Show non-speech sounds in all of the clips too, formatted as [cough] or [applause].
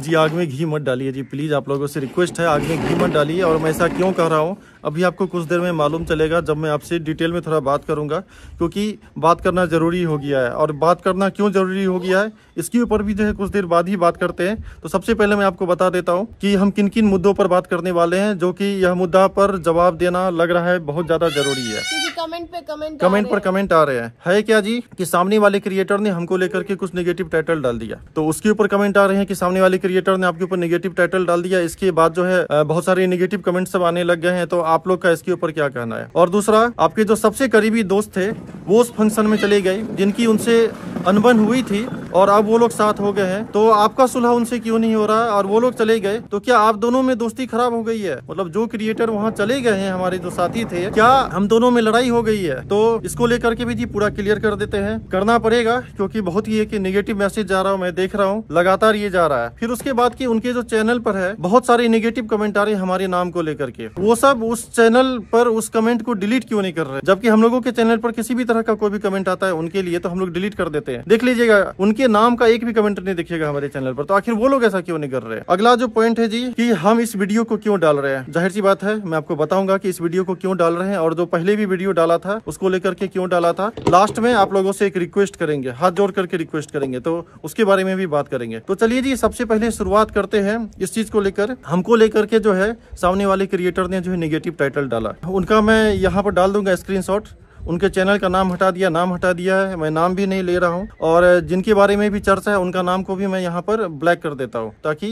जी आग में घी मत डालिए जी प्लीज़ आप लोगों से रिक्वेस्ट है आग में घी मत डालिए और मैं ऐसा क्यों कह रहा हूँ अभी आपको कुछ देर में मालूम चलेगा जब मैं आपसे डिटेल में थोड़ा बात करूँगा क्योंकि बात करना ज़रूरी हो गया है और बात करना क्यों ज़रूरी हो गया है इसके ऊपर भी जो है कुछ देर बाद ही बात करते हैं तो सबसे पहले मैं आपको बता देता हूँ कि हम किन किन मुद्दों पर बात करने वाले हैं जो कि यह मुद्दा पर जवाब देना लग रहा है बहुत ज़्यादा ज़रूरी है कमेंट पे कमेंट कमेंट पर कमेंट आ रहे हैं है क्या जी कि सामने वाले क्रिएटर ने हमको लेकर के कुछ नेगेटिव टाइटल डाल दिया तो उसके ऊपर कमेंट आ रहे हैं कि सामने वाले क्रिएटर ने आपके ऊपर नेगेटिव टाइटल डाल दिया इसके बाद जो है बहुत सारे नेगेटिव कमेंट सब आने लग गए हैं तो आप लोग का इसके ऊपर क्या कहना है और दूसरा आपके जो सबसे करीबी दोस्त थे वो उस फंक्शन में चले गए जिनकी उनसे अनबन हुई थी और अब वो लोग साथ हो गए हैं तो आपका सुलह उनसे क्यों नहीं हो रहा और वो लोग चले गए तो क्या आप दोनों में दोस्ती खराब हो गई है मतलब जो क्रिएटर वहाँ चले गए हैं हमारे जो साथी थे क्या हम दोनों में लड़ाई हो गई है तो इसको लेकर के भी जी पूरा क्लियर कर देते हैं करना पड़ेगा क्योंकि बहुत ही एक नेगेटिव मैसेज जा रहा हूँ मैं देख रहा हूँ लगातार ये जा रहा है फिर उसके बाद की उनके जो चैनल पर है बहुत सारे निगेटिव कमेंट आ रहे हैं हमारे नाम को लेकर के वो सब उस चैनल पर उस कमेंट को डिलीट क्यों नहीं कर रहे जबकि हम लोगों के चैनल पर किसी भी तरह का कोई भी कमेंट आता है उनके लिए तो हम लोग डिलीट कर देते हैं हैं देख लीजिएगा उनके नाम का एक भी कमेंट नहीं दिखेगा हमारे चैनल पर तो आखिर वो लोग ऐसा क्यों नहीं कर रहे अगला जो पॉइंट है जी की हम इस वीडियो को क्यों डाल रहे हैं जाहिर सी बात है मैं आपको बताऊंगा की इस वीडियो को क्यों डाल रहे हैं और जो पहले भी वीडियो डाला था उसको लेकर के क्यों डाला था लास्ट में आप लोगों से एक रिक्वेस्ट करेंगे हाथ जोड़ करके रिक्वेस्ट करेंगे तो उसके बारे में भी बात करेंगे तो चलिए जी सबसे पहले शुरुआत करते हैं इस चीज को लेकर हमको लेकर के जो है सामने वाले क्रिएटर ने जो है निगेटिव टाइटल डाला उनका मैं यहाँ पर डाल दूंगा स्क्रीनशॉट उनके चैनल का नाम हटा दिया नाम हटा दिया है मैं नाम भी नहीं ले रहा हूँ और जिनके बारे में भी चर्चा है उनका नाम को भी मैं यहाँ पर ब्लैक कर देता हूँ ताकि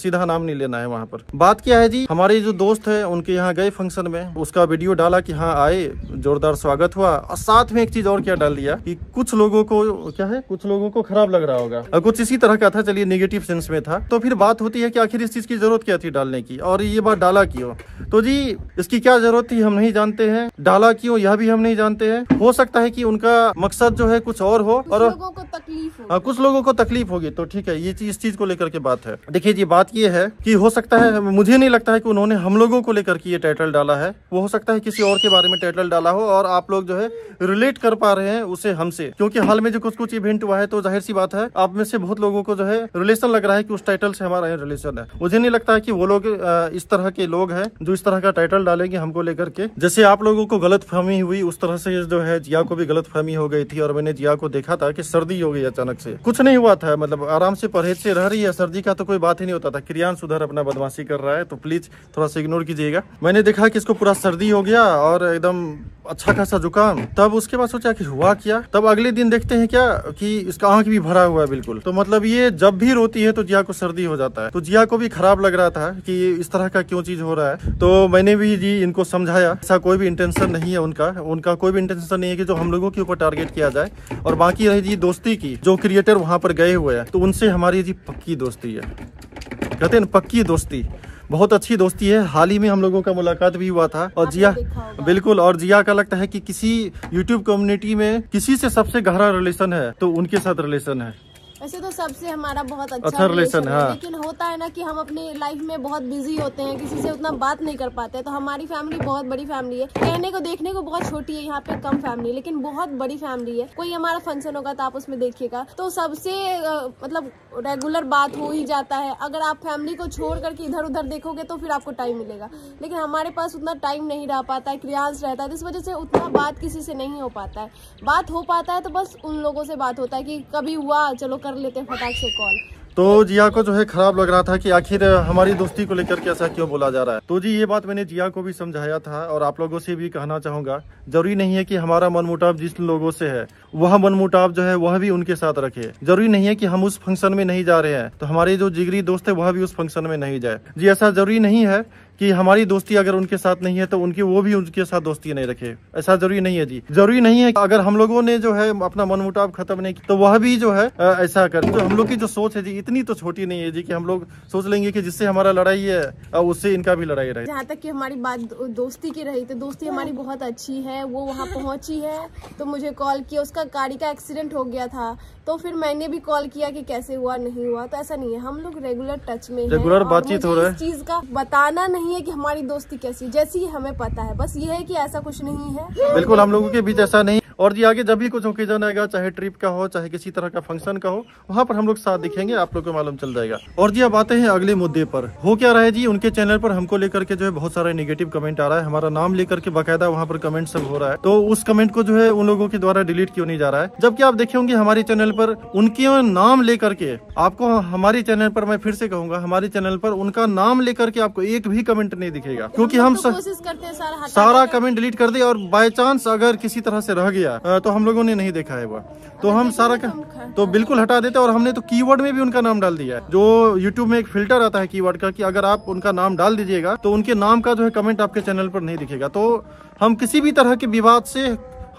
सीधा नाम नहीं लेना है वहाँ पर बात क्या है जी हमारे जो दोस्त है उनके यहाँ गए फंक्शन में उसका वीडियो डाला की हाँ आए जोरदार स्वागत हुआ और साथ में एक चीज और क्या डाल दिया की कुछ लोगों को क्या है कुछ लोगों को खराब लग रहा होगा और कुछ इसी तरह का था चलिए निगेटिव सेंस में था तो फिर बात होती है की आखिर इस चीज की जरूरत क्या थी डालने की और ये बात डाला क्यों तो जी इसकी क्या जरूरत थी हम नहीं जानते हैं डाला क्यों यह भी हम नहीं जानते हैं हो सकता है कि उनका मकसद जो है कुछ और हो और लोगों को तकलीफ आ, हाँ, कुछ लोगों को तकलीफ होगी तो ठीक है ये चीज इस चीज को लेकर के बात है देखिए ये बात ये है कि हो सकता है मुझे नहीं लगता है कि उन्होंने हम लोगों को लेकर के ये टाइटल डाला है वो हो सकता है किसी और के बारे में टाइटल डाला हो और आप लोग जो है रिलेट कर पा रहे हैं उसे हमसे क्योंकि हाल में जो कुछ कुछ इवेंट हुआ है तो जाहिर सी बात है आप में से बहुत लोगों को जो है रिलेशन लग रहा है की उस टाइटल से हमारा रिलेशन है मुझे नहीं लगता है की वो लोग इस तरह के लोग हैं जो इस तरह का टाइटल डालेंगे हमको लेकर के जैसे आप लोगों को गलत फहमी हुई उस तरह से जो है जिया को भी गलत फहमी हो गई थी और मैंने जिया को देखा था कि सर्दी हो गई अचानक से कुछ नहीं हुआ था मतलब आराम से परहेज से रह रही है सर्दी का तो कोई बात ही नहीं होता था क्रियान सुधर अपना बदमाशी कर रहा है तो प्लीज थोड़ा सा इग्नोर कीजिएगा मैंने देखा कि इसको पूरा सर्दी हो गया और एकदम अच्छा खासा जुकाम तब उसके बाद सोचा कि हुआ क्या तब अगले दिन देखते हैं क्या कि इसका आंख भी भरा हुआ है बिल्कुल तो मतलब ये जब भी रोती है तो जिया को सर्दी हो जाता है तो जिया को भी खराब लग रहा था कि इस तरह का क्यों चीज हो रहा है तो मैंने भी जी इनको समझाया ऐसा कोई भी इंटेंशन नहीं है उनका उनका कोई कोई भी इंटेंशन नहीं है कि जो हम लोगों के ऊपर टारगेट किया जाए और बाकी रही जी दोस्ती की जो क्रिएटर वहाँ पर गए हुए हैं तो उनसे हमारी जी पक्की दोस्ती है कहते हैं पक्की दोस्ती बहुत अच्छी दोस्ती है हाल ही में हम लोगों का मुलाकात भी हुआ था और जिया बिल्कुल और जिया का लगता है कि किसी YouTube कम्युनिटी में किसी से सबसे गहरा रिलेशन है तो उनके साथ रिलेशन है वैसे तो सबसे हमारा बहुत अच्छा, रिलेशन अच्छा है हाँ। लेकिन होता है ना कि हम अपने लाइफ में बहुत बिजी होते हैं किसी से उतना बात नहीं कर पाते तो हमारी फैमिली बहुत बड़ी फैमिली है कहने को देखने को बहुत छोटी है यहाँ पे कम फैमिली लेकिन बहुत बड़ी फैमिली है कोई हमारा फंक्शन होगा तो आप उसमें देखिएगा तो सबसे मतलब रेगुलर बात हो ही जाता है अगर आप फैमिली को छोड़ करके इधर उधर देखोगे तो फिर आपको टाइम मिलेगा लेकिन हमारे पास उतना टाइम नहीं रह पाता है क्रियांस रहता है तो इस वजह से उतना बात किसी से नहीं हो पाता है बात हो पाता है तो बस उन लोगों से बात होता है कि कभी हुआ चलो कर कर लेते हैं फटाक से कॉल तो जिया को जो है खराब लग रहा था कि आखिर हमारी दोस्ती को लेकर के ऐसा क्यों बोला जा रहा है तो जी ये बात मैंने जिया को भी समझाया था और आप लोगों से भी कहना चाहूंगा जरूरी नहीं है कि हमारा मनमुटाव जिस लोगों से है वह मनमुटाव जो है वह भी उनके साथ रखे जरूरी नहीं है कि हम उस फंक्शन में नहीं जा रहे हैं तो हमारे जो जिगरी दोस्त है वह भी उस फंक्शन में नहीं जाए जी ऐसा जरूरी नहीं है कि हमारी दोस्ती अगर उनके साथ नहीं है तो उनकी वो भी उनके साथ दोस्ती नहीं रखे ऐसा जरूरी नहीं है जी जरूरी नहीं है अगर हम लोगों ने जो है अपना मनमुटाव खत्म नहीं किया तो वह भी जो है ऐसा कर तो हम लोग की जो सोच है जी इतनी तो छोटी नहीं है जी की हम लोग सोच लेंगे की जिससे हमारा लड़ाई है उससे इनका भी लड़ाई रहे जहाँ तक की हमारी बात दोस्ती की रही तो दोस्ती हमारी बहुत अच्छी है वो वहाँ पहुँची है तो मुझे कॉल किया उसका गाड़ी का एक्सीडेंट हो गया था तो फिर मैंने भी कॉल किया कि कैसे हुआ नहीं हुआ तो ऐसा नहीं है हम लोग रेगुलर टच में रेगुलर बातचीत हो रहा है चीज का बताना नहीं नहीं है कि हमारी दोस्ती कैसी है जैसी हमें पता है बस ये है कि ऐसा कुछ नहीं है बिल्कुल हम लोगों के बीच ऐसा नहीं और ये आगे जब भी कुछ ओकेजन आएगा चाहे ट्रिप का हो चाहे किसी तरह का फंक्शन का हो वहाँ पर हम लोग साथ दिखेंगे आप लोग को मालूम चल जाएगा और जी अब आते हैं अगले मुद्दे पर हो क्या रहा है जी उनके चैनल पर हमको लेकर के जो है बहुत सारा निगेटिव कमेंट आ रहा है हमारा नाम लेकर के बाकायदा वहाँ पर कमेंट सब हो रहा है तो उस कमेंट को जो है उन लोगों के द्वारा डिलीट क्यों नहीं जा रहा है जबकि आप देखे होंगे हमारे चैनल पर उनके नाम लेकर के आपको हमारे चैनल पर मैं फिर से कहूंगा हमारे चैनल पर उनका नाम लेकर के आपको एक भी कमेंट नहीं दिखेगा क्योंकि हम तो कोशिश करते हैं सारा कमेंट डिलीट कर दे और बाय चांस अगर किसी तरह से रह गया दिया तो हम लोगों ने नहीं देखा है वो तो हम सारा तो का तो बिल्कुल हटा देते और हमने तो कीवर्ड में भी उनका नाम डाल दिया है जो यूट्यूब में एक फिल्टर आता है कीवर्ड का कि अगर आप उनका नाम डाल दीजिएगा तो उनके नाम का जो है कमेंट आपके चैनल पर नहीं दिखेगा तो हम किसी भी तरह के विवाद से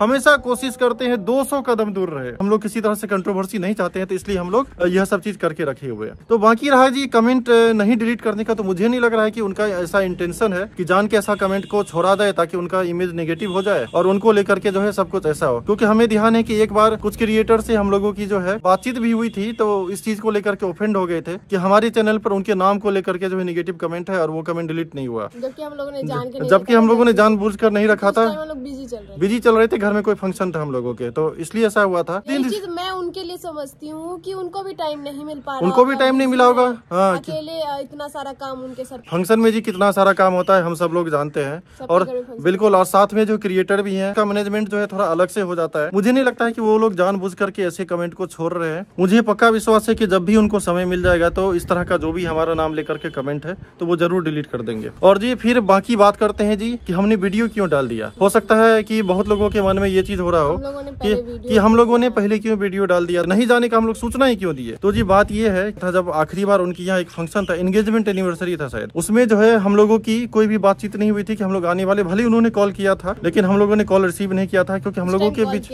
हमेशा कोशिश करते हैं 200 कदम दूर रहे हम लोग किसी तरह से कंट्रोवर्सी नहीं चाहते हैं तो इसलिए हम लोग यह सब चीज करके रखे हुए हैं तो बाकी रहा जी कमेंट नहीं डिलीट करने का तो मुझे नहीं लग रहा है कि उनका ऐसा इंटेंशन है कि जान के ऐसा कमेंट को छोड़ा दे ताकि उनका इमेज नेगेटिव हो जाए और उनको लेकर के जो है सब कुछ ऐसा हो क्योंकि हमें ध्यान है की एक बार कुछ क्रिएटर से हम लोगों की जो है बातचीत भी हुई थी तो इस चीज को लेकर के ओफेंड हो गए थे की हमारे चैनल पर उनके नाम को लेकर के जो है निगेटिव कमेंट है और वो कमेंट डिलीट नहीं हुआ जबकि हम लोगों ने जान जबकि कर नहीं रखा था बिजी चल रहे थे घर घर में कोई फंक्शन था हम लोगों के तो इसलिए ऐसा हुआ था मैं उनके लिए समझती हूँ कि उनको भी टाइम नहीं मिल पा उनको भी टाइम नहीं मिला होगा हाँ अकेले इतना सारा काम उनके सर फंक्शन में जी कितना सारा काम होता है हम सब लोग जानते हैं और बिल्कुल और साथ में जो क्रिएटर भी है का मैनेजमेंट जो है थोड़ा अलग से हो जाता है मुझे नहीं लगता है की वो लोग बुझ करके ऐसे कमेंट को छोड़ रहे हैं मुझे पक्का विश्वास है की जब भी उनको समय मिल जाएगा तो इस तरह का जो भी हमारा नाम लेकर के कमेंट है तो वो जरूर डिलीट कर देंगे और जी फिर बाकी बात करते हैं जी की हमने वीडियो क्यों डाल दिया हो सकता है की बहुत लोगों के ज़माने में ये चीज़ हो रहा हो कि, हम लोगों ने पहले क्यों वीडियो डाल दिया नहीं जाने का हम लोग सूचना ही क्यों दिए तो जी बात ये है था जब आखिरी बार उनकी यहाँ एक फंक्शन था एंगेजमेंट एनिवर्सरी था शायद उसमें जो है हम लोगों की कोई भी बातचीत नहीं हुई थी कि हम लोग आने वाले भले उन्होंने कॉल किया था लेकिन हम लोगों ने कॉल रिसीव नहीं किया था क्योंकि हम लोगों के बीच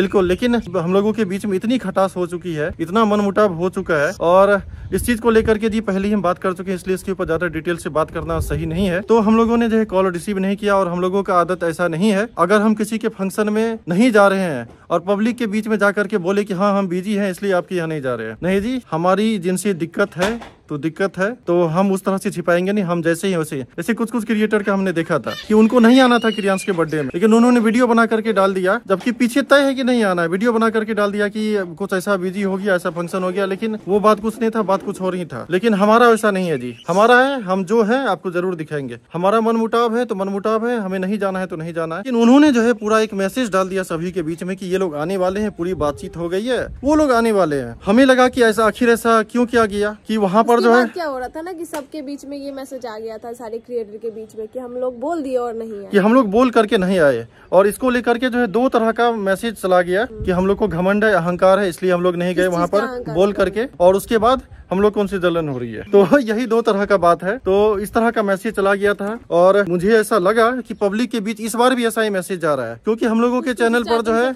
बिल्कुल लेकिन हम लोगों के बीच में इतनी खटास हो चुकी है इतना मन हो चुका है और इस चीज को लेकर के जी पहले ही हम बात कर चुके हैं इसलिए इसके ऊपर ज्यादा डिटेल से बात करना सही नहीं है तो हम लोगों ने जो है कॉल रिसीव नहीं किया और हम लोगों का आदत ऐसा नहीं है अगर हम किसी के फंक्शन में नहीं जा रहे हैं और पब्लिक के बीच में जा करके बोले कि हाँ हम बिजी हैं इसलिए आपके यहाँ नहीं जा रहे हैं नहीं जी हमारी जिनसे दिक्कत है तो दिक्कत है तो हम उस तरह से छिपाएंगे नहीं हम जैसे ही वैसे ऐसे कुछ कुछ क्रिएटर का हमने देखा था कि उनको नहीं आना था क्रियांश के बर्थडे में लेकिन उन्होंने वीडियो बना करके डाल दिया जबकि पीछे तय है कि नहीं आना है वीडियो बना करके डाल दिया कि कुछ ऐसा बिजी हो गया ऐसा फंक्शन हो गया लेकिन वो बात कुछ नहीं था बात कुछ हो रही था लेकिन हमारा वैसा नहीं है जी हमारा है हम जो है आपको जरूर दिखाएंगे हमारा मन मुटाव है तो मन मुटाव है हमें नहीं जाना है तो नहीं जाना है लेकिन उन्होंने जो है पूरा एक मैसेज डाल दिया सभी के बीच में की ये लोग आने वाले है पूरी बातचीत हो गई है वो लोग आने वाले है हमें लगा की ऐसा आखिर ऐसा क्यों किया गया की वहाँ पर पर जो है क्या हो रहा था ना कि सबके बीच में ये मैसेज आ गया था सारे क्रिएटर के बीच में कि हम लोग बोल दिए और नहीं आए कि हम लोग बोल करके नहीं आए और इसको लेकर के जो है दो तरह का मैसेज चला गया कि हम लोग को घमंड है अहंकार है इसलिए हम लोग नहीं गए वहाँ पर बोल करके और उसके बाद हम लोग कौन सी जलन हो रही है तो [laughs] यही दो तरह का बात है तो इस तरह का मैसेज चला गया था और मुझे ऐसा लगा कि पब्लिक के बीच इस बार भी ऐसा ही मैसेज जा रहा है क्योंकि हम लोगों के चैनल पर जो है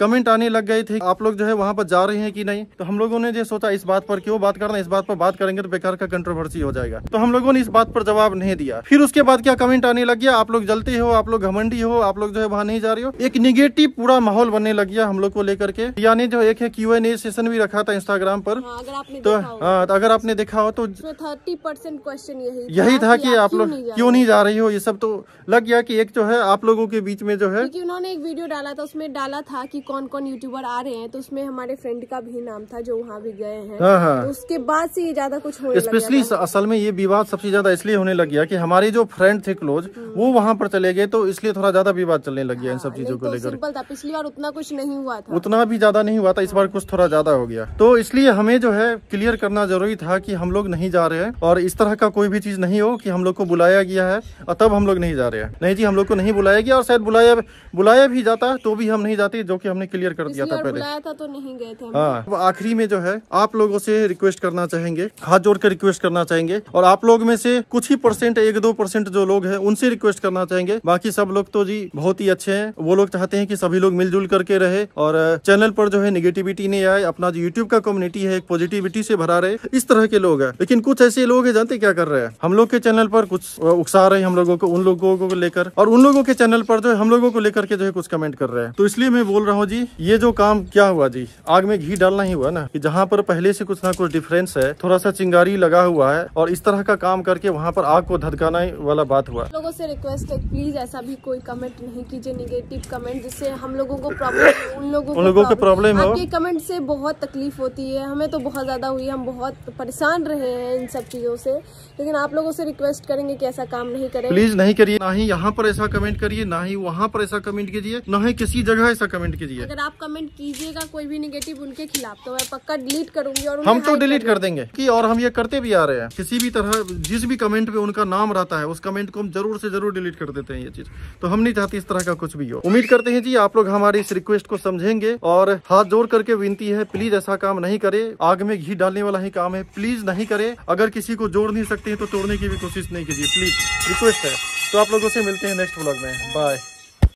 कमेंट आने लग गए थे आप लोग जो है वहाँ पर जा रहे हैं कि नहीं तो हम लोगों ने जो सोचा इस बात पर क्यों बात करना इस बात पर बात करेंगे तो बेकार का कंट्रोवर्सी हो जाएगा तो हम लोगों ने इस बात पर जवाब नहीं दिया फिर उसके बाद क्या कमेंट आने लग गया आप लोग जलते हो आप लोग घमंडी हो आप लोग जो है वहाँ नहीं जा रहे हो एक निगेटिव पूरा माहौल बनने लग गया हम लोग को लेकर के यानी जो एक है क्यू एन ए सेशन भी रखा था इंस्टाग्राम पर हाँ, तो हाँ तो अगर आपने देखा हो तो थर्टी परसेंट क्वेश्चन यही यही था कि आप लोग क्यों नहीं जा रही हो ये सब तो लग गया कि एक जो है आप लोगों के बीच में जो है क्योंकि उन्होंने एक वीडियो डाला था उसमें डाला था कि कौन कौन यूट्यूबर आ रहे हैं तो उसमें हमारे फ्रेंड का भी नाम था जो वहाँ भी गए हैं हाँ हाँ। तो उसके बाद से ये ज्यादा कुछ स्पेशली असल में ये विवाद सबसे ज्यादा इसलिए होने लग गया की हमारे जो फ्रेंड थे क्लोज वो हम्म। वहाँ पर चले गए तो इसलिए थोड़ा ज्यादा विवाद चलने लग गया इन हाँ, सब चीजों को तो लेकर पिछली बार उतना कुछ नहीं हुआ था उतना भी ज्यादा नहीं हुआ था इस बार कुछ थोड़ा ज्यादा हो गया तो इसलिए हमें जो है क्लियर करना इतना जरूरी था कि हम लोग नहीं जा रहे हैं और इस तरह का कोई भी चीज़ नहीं हो कि हम लोग को बुलाया गया है और तब हम लोग नहीं जा रहे हैं नहीं जी हम लोग को नहीं बुलाया गया और शायद बुलाया बुलाया भी जाता तो भी हम नहीं जाते जो कि हमने क्लियर कर दिया था पहले था तो नहीं गए हाँ आखिरी में जो है आप लोगों से रिक्वेस्ट करना चाहेंगे हाथ जोड़ कर रिक्वेस्ट करना चाहेंगे और आप लोग में से कुछ ही परसेंट एक दो परसेंट जो लोग है उनसे रिक्वेस्ट करना चाहेंगे बाकी सब लोग तो जी बहुत ही अच्छे हैं वो लोग चाहते हैं की सभी लोग मिलजुल करके रहे और चैनल पर जो है निगेटिविटी नहीं आए अपना जो यूट्यूब का कम्युनिटी है एक पॉजिटिविटी से भरा रहे रहे इस तरह के लोग है लेकिन कुछ ऐसे लोग हैं जानते क्या कर रहे हैं हम लोग के चैनल पर कुछ उकसा रहे हम लोगों को उन लोगों को लेकर और उन लोगों के चैनल पर जो है हम लोगों को लेकर के जो है कुछ कमेंट कर रहे हैं तो इसलिए मैं बोल रहा हूँ जी ये जो काम क्या हुआ जी आग में घी डालना ही हुआ ना कि जहाँ पर पहले से कुछ ना कुछ डिफरेंस है थोड़ा सा चिंगारी लगा हुआ है और इस तरह का काम करके वहाँ पर आग को धधकाना वाला बात हुआ लोगों से रिक्वेस्ट है प्लीज ऐसा भी कोई कमेंट नहीं कीजिए निगेटिव कमेंट जिससे हम लोगों को प्रॉब्लम उन लोगों को प्रॉब्लम कमेंट से बहुत तकलीफ होती है हमें तो बहुत ज्यादा हुई हम बहुत बहुत परेशान रहे हैं इन सब चीज़ों से लेकिन आप लोगों से रिक्वेस्ट करेंगे कि ऐसा काम नहीं करें प्लीज नहीं करिए ना ही यहाँ पर ऐसा कमेंट करिए ना ही वहाँ पर ऐसा कमेंट कीजिए ना ही किसी जगह ऐसा कमेंट कीजिए अगर आप कमेंट कीजिएगा कोई भी निगेटिव उनके खिलाफ तो मैं पक्का डिलीट करूंगी और हम तो डिलीट कर देंगे की और हम ये करते भी आ रहे हैं किसी भी तरह जिस भी कमेंट पे उनका नाम रहता है उस कमेंट को हम जरूर से जरूर डिलीट कर देते हैं ये चीज तो हम नहीं चाहते इस तरह का कुछ भी हो उम्मीद करते हैं जी आप लोग हमारी इस रिक्वेस्ट को समझेंगे और हाथ जोड़ करके विनती है प्लीज ऐसा काम नहीं करे आग में घी डालने वाला है ही काम है प्लीज नहीं करें अगर किसी को जोड़ नहीं सकते हैं तो तोड़ने की भी कोशिश नहीं कीजिए प्लीज रिक्वेस्ट है तो आप लोगों से मिलते हैं नेक्स्ट ब्लॉग में बाय